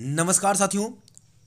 नमस्कार साथियों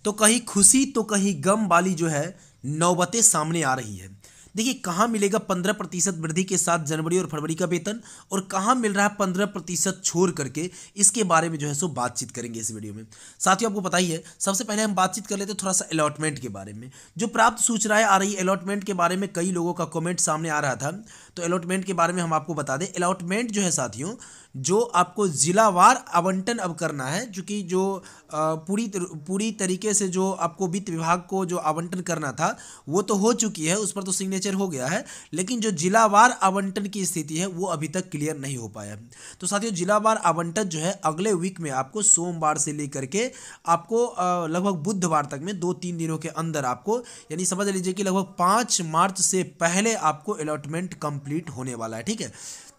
तो कहीं खुशी तो कहीं गम वाली जो है नौबतें सामने आ रही है देखिए कहाँ मिलेगा पंद्रह प्रतिशत वृद्धि के साथ जनवरी और फरवरी का वेतन और कहाँ मिल रहा है पंद्रह प्रतिशत छोड़ करके इसके बारे में जो है सो बातचीत करेंगे इस वीडियो में साथियों आपको पता ही है सबसे पहले हम बातचीत कर लेते हैं थोड़ा सा अलॉटमेंट के बारे में जो प्राप्त सूचनाएं आ रही अलॉटमेंट के बारे में कई लोगों का कॉमेंट सामने आ रहा था तो अलॉटमेंट के बारे में हम आपको बता दें अलॉटमेंट जो है साथियों जो आपको ज़िलावार आवंटन अब करना है चूँकि जो पूरी पूरी तरीके से जो आपको वित्त विभाग को जो आवंटन करना था वो तो हो चुकी है उस पर तो सिग्नेचर हो गया है लेकिन जो ज़िलावार आवंटन की स्थिति है वो अभी तक क्लियर नहीं हो पाया है तो साथियों ज़िलावार आवंटन जो है अगले वीक में आपको सोमवार से लेकर के आपको लगभग बुधवार तक में दो तीन दिनों के अंदर आपको यानी समझ लीजिए कि लगभग पाँच मार्च से पहले आपको अलॉटमेंट कंप्लीट होने वाला है ठीक है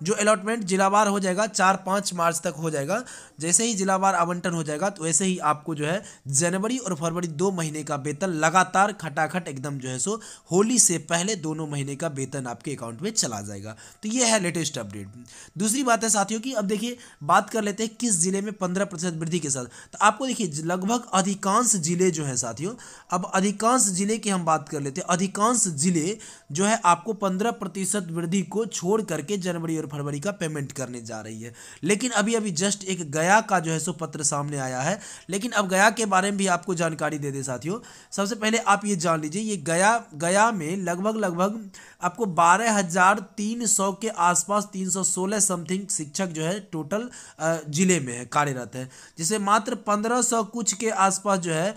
जो अलॉटमेंट जिलावार हो जाएगा चार चार पाँच मार्च तक हो जाएगा जैसे ही जिलावार आवंटन हो जाएगा तो वैसे ही आपको जो है जनवरी और फरवरी दो महीने का वेतन लगातार खटाखट एकदम जो है सो होली से पहले दोनों महीने का वेतन आपके अकाउंट में चला जाएगा तो ये है लेटेस्ट अपडेट दूसरी बात है साथियों की अब देखिए बात कर लेते हैं किस जिले में पंद्रह वृद्धि के साथ तो आपको देखिए लगभग अधिकांश जिले जो है साथियों अब अधिकांश जिले की हम बात कर लेते हैं अधिकांश जिले जो है आपको पंद्रह प्रतिशत वृद्धि को छोड़ करके जनवरी और फरवरी का पेमेंट करने जा रही है लेकिन अभी अभी जस्ट एक गया का जो है सो पत्र सामने आया है लेकिन अब गया के बारे में भी आपको जानकारी दे दे साथियों सबसे पहले आप ये जान लीजिए ये गया गया में लगभग लगभग आपको बारह हज़ार तीन सौ के आसपास तीन सौ सोलह समथिंग शिक्षक जो है टोटल ज़िले में है कार्यरत है जिसे मात्र पंद्रह सौ कुछ के आसपास जो है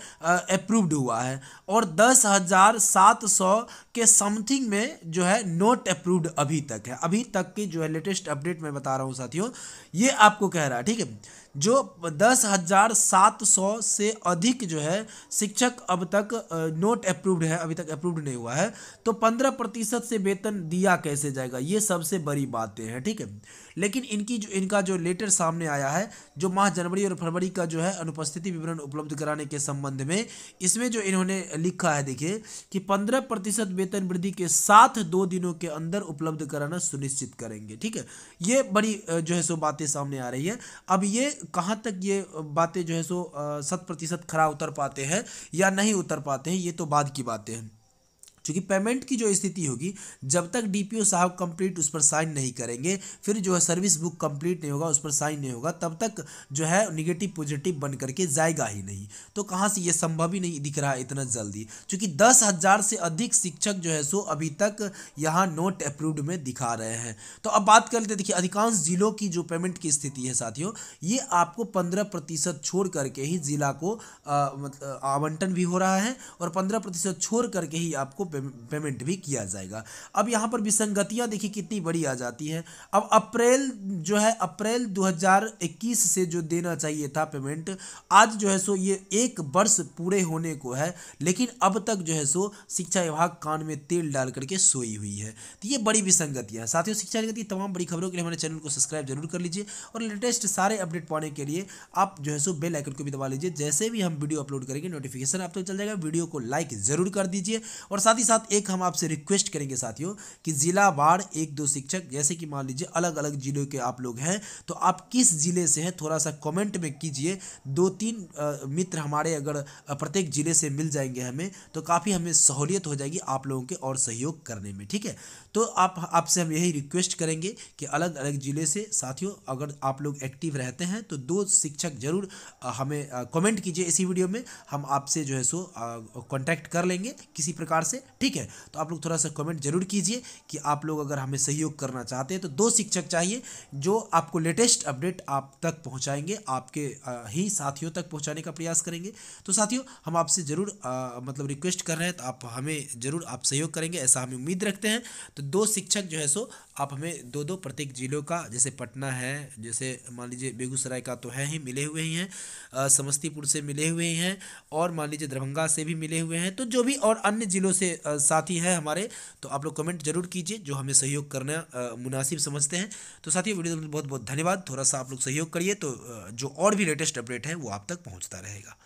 अप्रूव्ड हुआ है और दस हज़ार सात सौ के समथिंग में जो है नोट अप्रूव्ड अभी तक है अभी तक की जो है लेटेस्ट अपडेट मैं बता रहा हूँ साथियों ये आपको कह रहा है ठीक है जो दस हज़ार सात सौ से अधिक जो है शिक्षक अब तक नोट अप्रूव्ड है अभी तक अप्रूव्ड नहीं हुआ है तो पंद्रह प्रतिशत से वेतन दिया कैसे जाएगा ये सबसे बड़ी बातें हैं ठीक है थीके? लेकिन इनकी जो इनका जो लेटर सामने आया है जो माह जनवरी और फरवरी का जो है अनुपस्थिति विवरण उपलब्ध कराने के संबंध में इसमें जो इन्होंने लिखा है देखिए कि पंद्रह प्रतिशत वेतन वृद्धि के साथ दो दिनों के अंदर उपलब्ध कराना सुनिश्चित करेंगे ठीक है ये बड़ी जो है सो बातें सामने आ रही है अब ये कहाँ तक ये बातें जो है सो शत प्रतिशत खरा उतर पाते हैं या नहीं उतर पाते हैं ये तो बाद की बातें हैं चूँकि पेमेंट की जो स्थिति होगी जब तक डी साहब कंप्लीट उस पर साइन नहीं करेंगे फिर जो है सर्विस बुक कंप्लीट नहीं होगा उस पर साइन नहीं होगा तब तक जो है निगेटिव पॉजिटिव बन करके जाएगा ही नहीं तो कहाँ से ये संभव ही नहीं दिख रहा है इतना जल्दी चूँकि दस हज़ार से अधिक शिक्षक जो है सो अभी तक यहाँ नोट अप्रूव्ड में दिखा रहे हैं तो अब बात कर लेते देखिए अधिकांश ज़िलों की जो पेमेंट की स्थिति है साथियों ये आपको पंद्रह प्रतिशत छोड़ करके ही ज़िला को मतलब आवंटन भी हो रहा है और पंद्रह प्रतिशत छोड़ करके ही आपको पेमेंट भी किया जाएगा अब यहाँ पर विसंगतियाँ देखिए कितनी बड़ी आ जाती हैं अब अप्रैल जो है अप्रैल 2021 से जो देना चाहिए था पेमेंट आज जो है सो ये एक वर्ष पूरे होने को है लेकिन अब तक जो है सो शिक्षा विभाग कान में तेल डाल करके सोई हुई है तो ये बड़ी विसंगतियाँ साथियों शिक्षा जगत तमाम बड़ी खबरों के लिए हमारे चैनल को सब्सक्राइब जरूर कर लीजिए और लेटेस्ट सारे अपडेट पाने के लिए आप जो है सो बेल आइकन को भी दबा लीजिए जैसे भी हम वीडियो अपलोड करेंगे नोटिफिकेशन आप तक तो चल जाएगा वीडियो को लाइक ज़रूर कर दीजिए और साथ साथ ही साथ एक हम आपसे रिक्वेस्ट करेंगे साथियों कि ज़िला बाढ़ एक दो शिक्षक जैसे कि मान लीजिए अलग अलग ज़िलों के आप लोग हैं तो आप किस ज़िले से हैं थोड़ा सा कमेंट में कीजिए दो तीन मित्र हमारे अगर प्रत्येक ज़िले से मिल जाएंगे हमें तो काफ़ी हमें सहूलियत हो जाएगी आप लोगों के और सहयोग करने में ठीक है तो आप आपसे हम यही रिक्वेस्ट करेंगे कि अलग अलग ज़िले से साथियों अगर आप लोग एक्टिव रहते हैं तो दो शिक्षक ज़रूर हमें कमेंट कीजिए इसी वीडियो में हम आपसे जो है सो कांटेक्ट कर लेंगे किसी प्रकार से ठीक है तो आप लोग थोड़ा सा कमेंट जरूर कीजिए कि आप लोग अगर हमें सहयोग करना चाहते हैं तो दो शिक्षक चाहिए जो आपको लेटेस्ट अपडेट आप तक पहुँचाएंगे आपके ही साथियों तक पहुँचाने का प्रयास करेंगे तो साथियों हम आपसे ज़रूर मतलब रिक्वेस्ट कर रहे हैं तो आप हमें ज़रूर आप सहयोग करेंगे ऐसा हमें उम्मीद रखते हैं तो दो शिक्षक जो है सो आप हमें दो दो प्रत्येक जिलों का जैसे पटना है जैसे मान लीजिए बेगूसराय का तो है ही मिले हुए ही हैं समस्तीपुर से मिले हुए ही हैं और मान लीजिए दरभंगा से भी मिले हुए हैं तो जो भी और अन्य ज़िलों से साथी हैं हमारे तो आप लोग कमेंट जरूर कीजिए जो हमें सहयोग करना मुनासिब समझते हैं तो साथियों वीडियो बहुत बहुत धन्यवाद थोड़ा सा आप लोग सहयोग करिए तो जो और भी लेटेस्ट अपडेट है वो आप तक पहुँचता रहेगा